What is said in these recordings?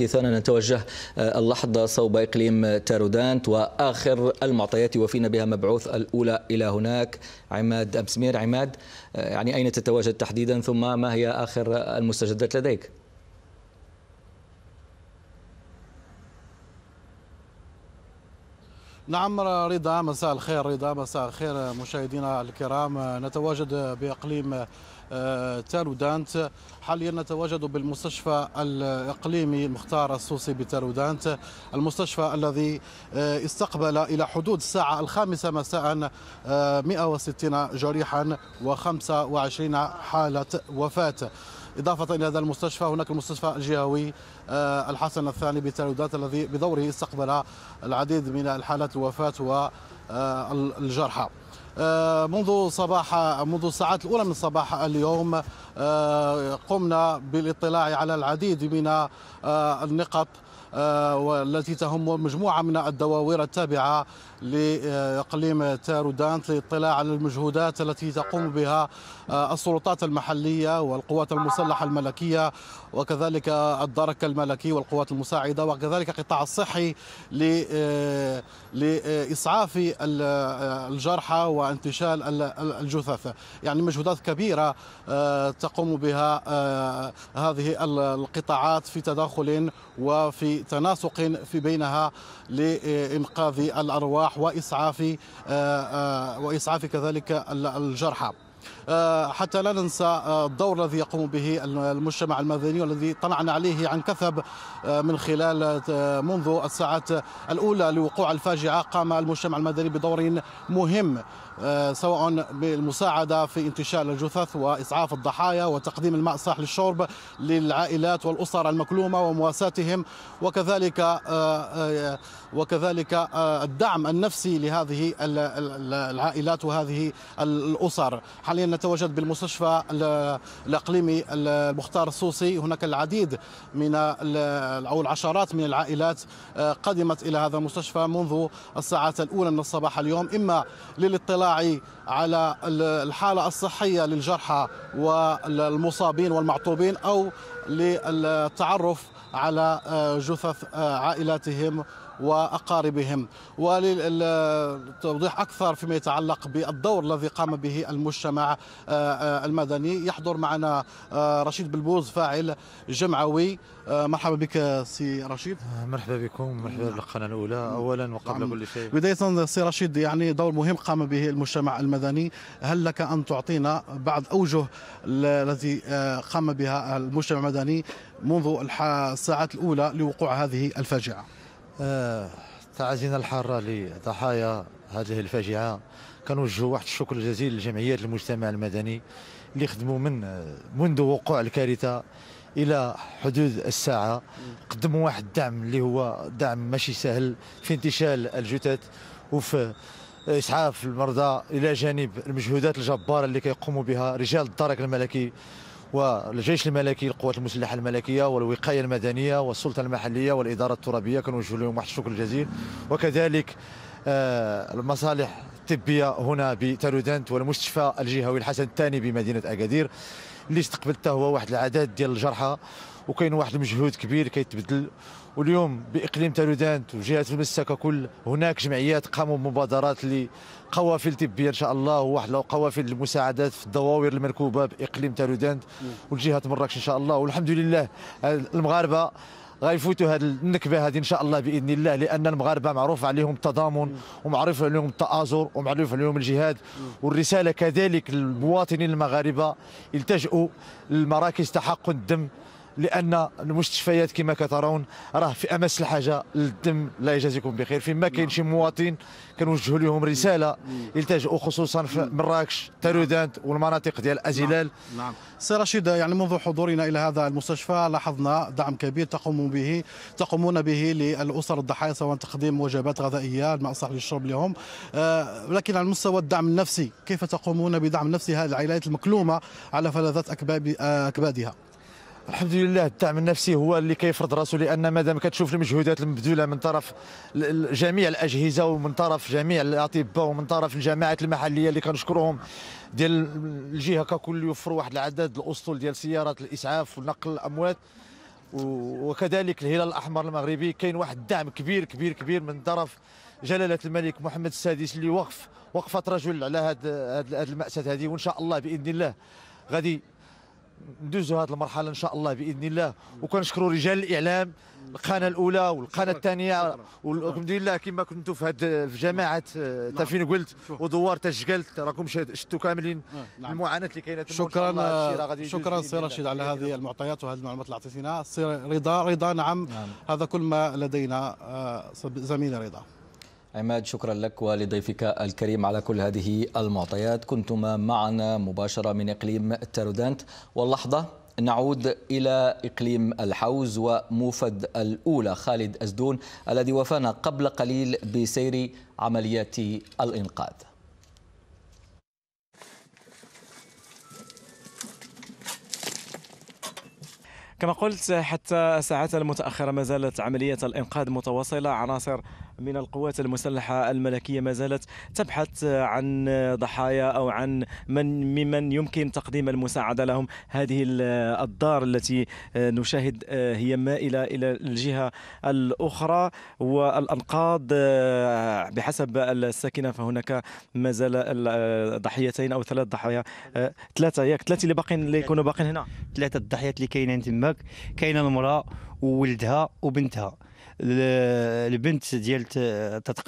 حديثنا نتوجه آه، اللحظة صوب إقليم تارودانت وآخر المعطيات وفينا بها مبعوث الأولى إلى هناك عماد أبسمير عماد آه، يعني أين تتواجد تحديدا ثم ما هي آخر المستجدات لديك؟ نعم رضا مساء الخير رضا مساء الخير مشاهدينا الكرام نتواجد بإقليم آه، تالودانت حاليا نتواجد بالمستشفى الإقليمي مختار السوسي بتالودانت المستشفى الذي آه، استقبل إلى حدود الساعة الخامسة مساء 160 آه، جريحا و25 حالة وفاة إضافة إلى هذا المستشفى هناك المستشفى الجهوي آه، الحسن الثاني بتالودات الذي بدوره استقبل العديد من الحالات الوفاة والجرحى آه، آه، منذ صباح منذ الساعات الاولى من صباح اليوم قمنا بالاطلاع على العديد من النقط آه، والتي تهم مجموعة من الدواوير التابعة لإقليم تارودانت للاطلاع على المجهودات التي تقوم بها آه، السلطات المحلية والقوات المسلحة الملكية وكذلك الدرك الملكي والقوات المساعدة وكذلك القطاع الصحي آه، لإسعاف الجرحى وانتشال الجثث يعني مجهودات كبيرة تقوم بها هذه القطاعات في تداخل وفي تناسق في بينها لإنقاذ الأرواح وإسعاف آه، آه، وإسعاف كذلك الجرحى آه، حتى لا ننسى الدور الذي يقوم به المجتمع المدني والذي طلعنا عليه عن كثب من خلال منذ الساعات الأولى لوقوع الفاجعة قام المجتمع المدني بدور مهم آه، سواء بالمساعده في انتشال الجثث واسعاف الضحايا وتقديم الماء صح للشرب للعائلات والاسر المكلومه ومواساتهم وكذلك آه، آه، وكذلك الدعم النفسي لهذه العائلات وهذه الاسر حاليا نتواجد بالمستشفى الاقليمي المختار السوسي هناك العديد من او العشرات من العائلات قدمت الى هذا المستشفى منذ الساعات الاولى من الصباح اليوم اما للاطلاع الراعي على الحالة الصحية للجرحى والمصابين والمعطوبين أو للتعرف على آه، جثث آه، عائلاتهم وأقاربهم وللتوضيح أكثر فيما يتعلق بالدور الذي قام به المجتمع آه، آه، المدني يحضر معنا آه، رشيد بلبوز فاعل جمعوي مرحبا بك سي رشيد مرحبا بكم مرحبا نعم. بالقناه الاولى اولا وقبل نعم. كل شيء بدايه سي رشيد يعني دور مهم قام به المجتمع المدني هل لك ان تعطينا بعض اوجه التي قام بها المجتمع المدني منذ الساعات الاولى لوقوع هذه الفاجعه تعازينا الحاره لضحايا هذه الفاجعه كنوجهوا واحد الشكر جزيل لجمعيات المجتمع المدني اللي خدموا من منذ وقوع الكارثه الى حدود الساعه قدموا واحد الدعم اللي هو دعم ماشي سهل في انتشال الجثث وفي اسعاف المرضى الى جانب المجهودات الجباره اللي كيقوموا بها رجال الدرك الملكي والجيش الملكي القوات المسلحه الملكيه والوقايه المدنيه والسلطه المحليه والاداره الترابيه كنوجه لهم واحد الشكر الجزيل وكذلك آه، المصالح الطبيه هنا بتارودانت والمستشفى الجهوي الحسن الثاني بمدينه اكادير اللي استقبلت هو واحد العدد ديال الجرحى وكاين واحد المجهود كبير كيتبدل واليوم باقليم تالودانت وجهه المسا ككل هناك جمعيات قاموا بمبادرات اللي قوافل طبيه ان شاء الله وواحد قوافل المساعدات في الدواوير المركوبه باقليم تالودانت والجهه مراكش ان شاء الله والحمد لله المغاربه غيفوتوا هذه النكبه هذه ان شاء الله باذن الله لان المغاربه معروف عليهم التضامن ومعروف عليهم التآزر ومعروف عليهم الجهاد والرساله كذلك للمواطنين المغاربه التجؤوا لمراكز تحقن الدم لان المستشفيات كما كترون راه في امس الحاجه للدم لا يجازيكم بخير فيما كاين نعم. شي مواطن كنوجهوا لهم رساله نعم. نعم. يلتجؤوا خصوصا في مراكش تارودانت والمناطق ديال ازيلال نعم, سي رشيد يعني منذ حضورنا الى هذا المستشفى لاحظنا دعم كبير تقوم به تقومون به للاسر الضحايا سواء تقديم وجبات غذائيه الماء صح للشرب لهم آه لكن على مستوى الدعم النفسي كيف تقومون بدعم نفسي هذه العائلات المكلومه على فلذات آه، اكبادها الحمد لله الدعم النفسي هو اللي كيفرض راسه لان مادام كتشوف المجهودات المبذوله من طرف جميع الاجهزه ومن طرف جميع الاطباء ومن طرف الجماعات المحليه اللي كنشكرهم ديال الجهه ككل يوفروا واحد العدد الاسطول ديال سيارات الاسعاف ونقل الاموات وكذلك الهلال الاحمر المغربي كاين واحد الدعم كبير كبير كبير من طرف جلاله الملك محمد السادس اللي وقف وقفه رجل على هذه الماساه هذه وان شاء الله باذن الله غادي ندوزوا هذه المرحله ان شاء الله باذن الله وكنشكروا رجال الاعلام القناه الاولى والقناه الثانيه والحمد لله كما كنتوا في هذه في جماعه آه، نعم. تفين قلت ودوار تشقلت راكم شتوا كاملين آه، نعم. المعاناه اللي كاينه شكرا شكرا سي رشيد على هذه المعطيات وهذه المعلومات اللي عطيتينا سي رضا رضا نعم, نعم. هذا كل ما لدينا آه، زميل رضا عماد شكرا لك ولضيفك الكريم على كل هذه المعطيات كنتما معنا مباشرة من إقليم تارودانت واللحظة نعود إلى إقليم الحوز وموفد الأولى خالد أزدون الذي وفانا قبل قليل بسير عمليات الإنقاذ كما قلت حتى الساعات المتأخرة ما زالت عملية الإنقاذ متواصلة عناصر من القوات المسلحة الملكية ما زالت تبحث عن ضحايا أو عن من ممن يمكن تقديم المساعدة لهم هذه الدار التي نشاهد آه، هي مائلة إلى الجهة الأخرى والأنقاض آه، بحسب الساكنة فهناك ما زال آه، ضحيتين أو ثلاث ضحايا ثلاثة ياك ثلاثة اللي باقيين اللي يكونوا باقيين هنا ثلاثة الضحايا اللي كاينين تما هناك كاينه المراه وولدها وبنتها البنت ديال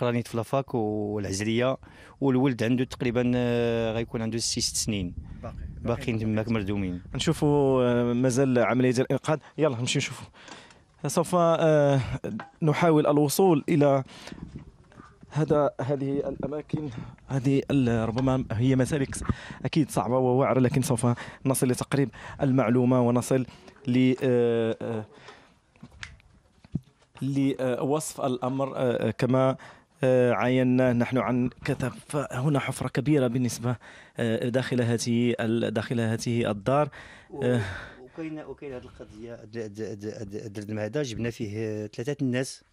نيت في لافاك والعزريه والولد عنده تقريبا آه، غيكون عنده ست سنين باقي باقيين تماك مردومين نشوفوا آه، مازال عمليه ديال الانقاذ يلا نمشي نشوفوا سوف آه، نحاول الوصول الى هذا هذه الاماكن هذه ربما هي مسالك اكيد صعبه ووعره لكن سوف نصل لتقريب المعلومه ونصل ل آه، آه، لوصف آه، الامر كما عيناه نحن عن كثب فهنا حفره كبيره بالنسبه داخل هذه داخل هذه الدار وكاين وكاين هذه القضيه هذا الدم هذا جبنا فيه ثلاثه الناس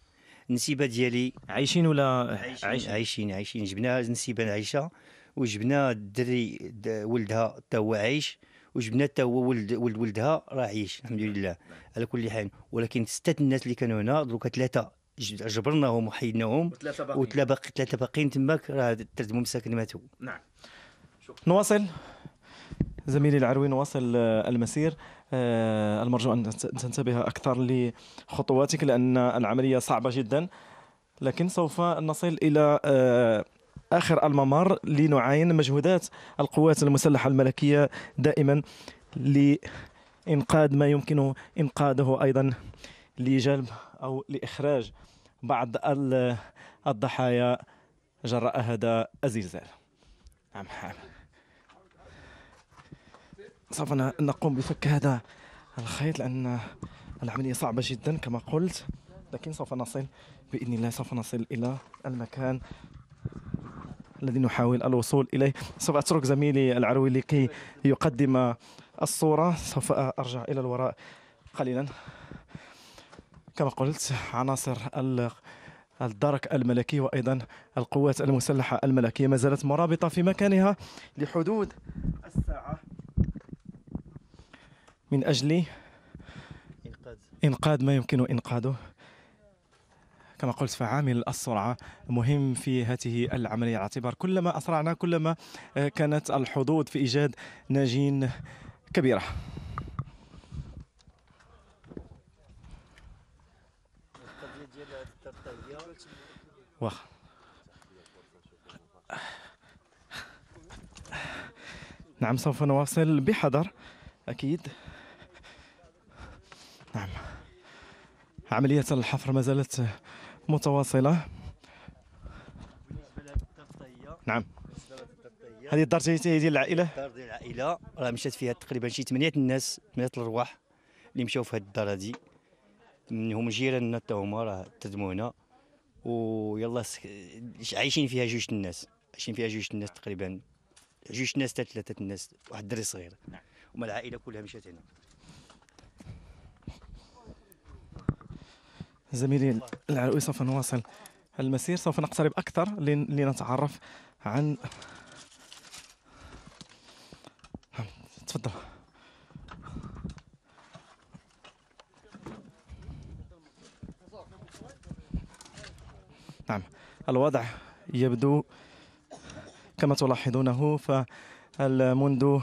النسيبه ديالي عايشين ولا عايشين عايشين, عايشين. جبنا النسيبه عايشه وجبنا الدري ولدها حتى هو عايش وجبنا حتى هو ولد ولد ولدها راه عايش الحمد لله على كل حال ولكن سته الناس اللي كانوا هنا دروك ثلاثه جبرناهم وحيدناهم وثلاثه باقي ثلاثه باقيين تماك راه تردموا مساكن ماتوا نعم شكرا. نواصل زميلي العروي نواصل آه، المسير آه، المرجو ان تنتبه اكثر لخطواتك لان العمليه صعبه جدا لكن سوف نصل الى آه، اخر الممر لنعاين مجهودات القوات المسلحه الملكيه دائما لانقاذ ما يمكن انقاذه ايضا لجلب او لاخراج بعض الضحايا جراء هذا الزلزال. نعم حامد نعم. سوف نقوم بفك هذا الخيط لأن العملية صعبة جدا كما قلت لكن سوف نصل بإذن الله سوف نصل إلى المكان الذي نحاول الوصول إليه سوف أترك زميلي العروي لكي يقدم الصورة سوف أرجع إلى الوراء قليلا كما قلت عناصر الدرك الملكي وأيضا القوات المسلحة الملكية ما زالت مرابطة في مكانها لحدود الساعة من أجل إنقاذ ما يمكن إنقاذه كما قلت فعامل السرعة مهم في هذه العملية على اعتبار كلما أسرعنا كلما آه، كانت الحظوظ في إيجاد ناجين كبيرة واخ نعم سوف نواصل بحذر أكيد نعم عملية الحفر ما زالت متواصلة نعم هذه الدار ديال العائله الدار ديال العائله راه مشات فيها تقريبا شي ثمانيه الناس ثمانيه الارواح اللي مشاو في هذه الدار هذه منهم جيراننا حتى هما راه تدموا هنا ويلا عايشين فيها جوج الناس عايشين فيها جوج الناس تقريبا جوج الناس حتى ثلاثه الناس واحد الدري صغير وما نعم. العائله كلها مشات هنا زميلي العلوي سوف نواصل المسير سوف نقترب أكثر لنتعرف عن تفضل نعم الوضع يبدو كما تلاحظونه فمنذ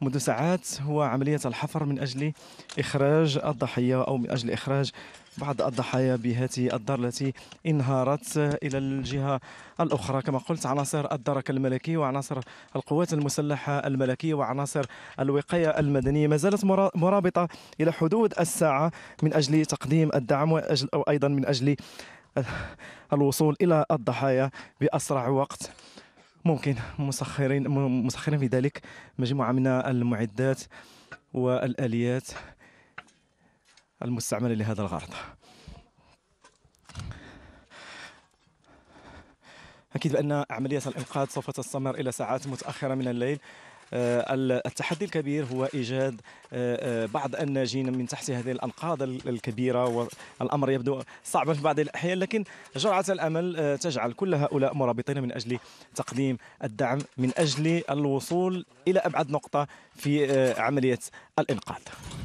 منذ ساعات هو عملية الحفر من أجل إخراج الضحية أو من أجل إخراج بعض الضحايا بهذه الدار التي انهارت إلى الجهة الأخرى كما قلت عناصر الدرك الملكي وعناصر القوات المسلحة الملكية وعناصر الوقاية المدنية ما زالت مرابطة إلى حدود الساعة من أجل تقديم الدعم وأيضا من أجل الوصول إلى الضحايا بأسرع وقت ممكن مسخرين مسخرين في ذلك مجموعة من المعدات والآليات المستعملة لهذا الغرض أكيد بأن عملية الإنقاذ سوف تستمر إلى ساعات متأخرة من الليل آه، التحدي الكبير هو إيجاد آه، آه، بعض الناجين من تحت هذه الأنقاض الكبيرة والأمر يبدو صعبا في بعض الأحيان لكن جرعة الأمل تجعل كل هؤلاء مرابطين من أجل تقديم الدعم من أجل الوصول إلى أبعد نقطة في عملية الإنقاذ